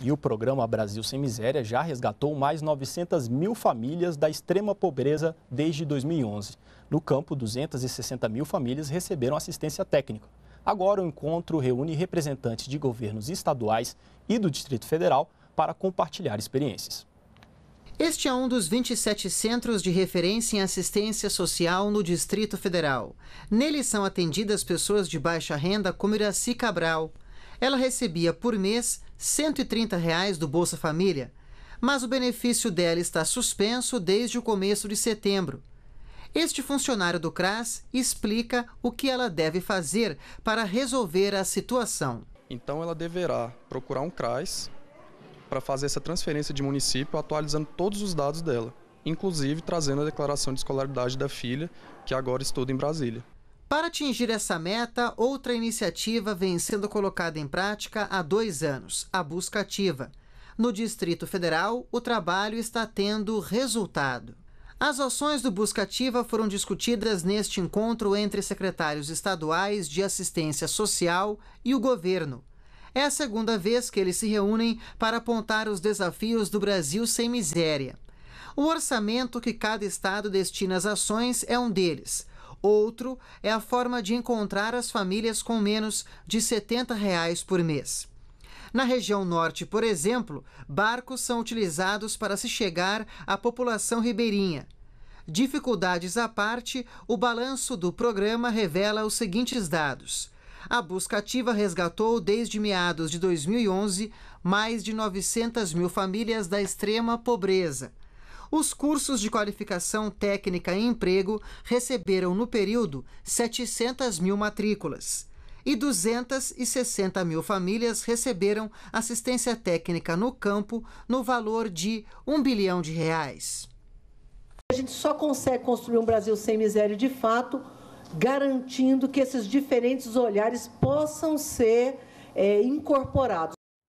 E o programa Brasil Sem Miséria já resgatou mais 900 mil famílias da extrema pobreza desde 2011. No campo, 260 mil famílias receberam assistência técnica. Agora, o encontro reúne representantes de governos estaduais e do Distrito Federal para compartilhar experiências. Este é um dos 27 centros de referência em assistência social no Distrito Federal. Nele são atendidas pessoas de baixa renda como Iraci Cabral ela recebia por mês R$ 130 reais do Bolsa Família, mas o benefício dela está suspenso desde o começo de setembro. Este funcionário do CRAS explica o que ela deve fazer para resolver a situação. Então ela deverá procurar um CRAS para fazer essa transferência de município, atualizando todos os dados dela, inclusive trazendo a declaração de escolaridade da filha, que agora estuda em Brasília. Para atingir essa meta, outra iniciativa vem sendo colocada em prática há dois anos, a busca ativa. No Distrito Federal, o trabalho está tendo resultado. As ações do Busca Ativa foram discutidas neste encontro entre secretários estaduais de assistência social e o governo. É a segunda vez que eles se reúnem para apontar os desafios do Brasil sem miséria. O orçamento que cada estado destina às ações é um deles. Outro é a forma de encontrar as famílias com menos de R$ 70 reais por mês. Na região norte, por exemplo, barcos são utilizados para se chegar à população ribeirinha. Dificuldades à parte, o balanço do programa revela os seguintes dados. A busca ativa resgatou, desde meados de 2011, mais de 900 mil famílias da extrema pobreza. Os cursos de qualificação técnica e emprego receberam no período 700 mil matrículas e 260 mil famílias receberam assistência técnica no campo no valor de 1 bilhão de reais. A gente só consegue construir um Brasil sem miséria de fato, garantindo que esses diferentes olhares possam ser é, incorporados.